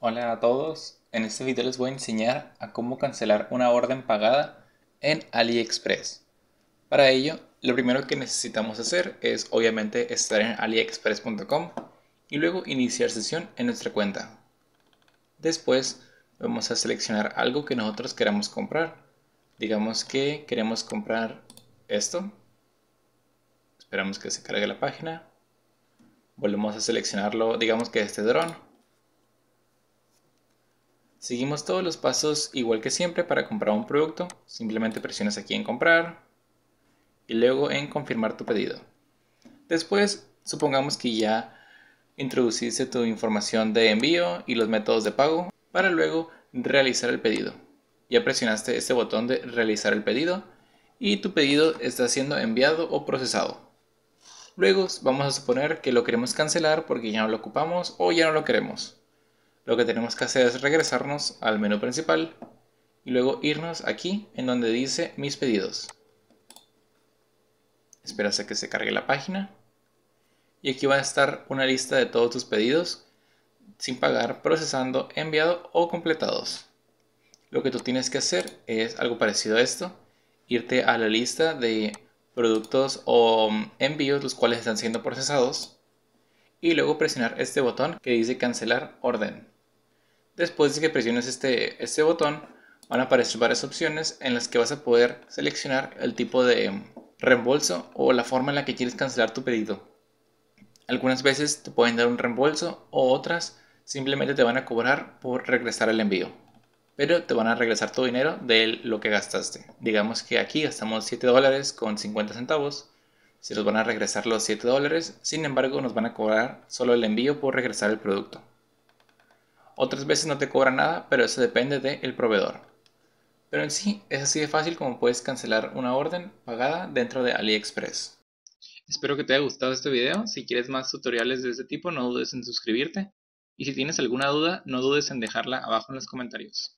Hola a todos, en este video les voy a enseñar a cómo cancelar una orden pagada en AliExpress. Para ello, lo primero que necesitamos hacer es obviamente estar en aliexpress.com y luego iniciar sesión en nuestra cuenta. Después vamos a seleccionar algo que nosotros queramos comprar. Digamos que queremos comprar esto. Esperamos que se cargue la página. Volvemos a seleccionarlo, digamos que este dron Seguimos todos los pasos igual que siempre para comprar un producto. Simplemente presionas aquí en comprar y luego en confirmar tu pedido. Después, supongamos que ya introduciste tu información de envío y los métodos de pago para luego realizar el pedido. Ya presionaste este botón de realizar el pedido y tu pedido está siendo enviado o procesado. Luego vamos a suponer que lo queremos cancelar porque ya no lo ocupamos o ya no lo queremos. Lo que tenemos que hacer es regresarnos al menú principal y luego irnos aquí en donde dice mis pedidos. Esperas a que se cargue la página. Y aquí va a estar una lista de todos tus pedidos sin pagar, procesando, enviado o completados. Lo que tú tienes que hacer es algo parecido a esto. Irte a la lista de productos o mm, envíos los cuales están siendo procesados y luego presionar este botón que dice cancelar orden. Después de que presiones este, este, botón, van a aparecer varias opciones en las que vas a poder seleccionar el tipo de reembolso o la forma en la que quieres cancelar tu pedido. Algunas veces te pueden dar un reembolso o otras simplemente te van a cobrar por regresar el envío. Pero te van a regresar tu dinero de lo que gastaste. Digamos que aquí gastamos 7 dólares con 50 centavos. Se nos van a regresar los 7 dólares. Sin embargo, nos van a cobrar solo el envío por regresar el producto. Otras veces no te cobra nada, pero eso depende del proveedor. Pero en sí, es así de fácil como puedes cancelar una orden pagada dentro de AliExpress. Espero que te haya gustado este video. Si quieres más tutoriales de este tipo, no dudes en suscribirte. Y si tienes alguna duda, no dudes en dejarla abajo en los comentarios.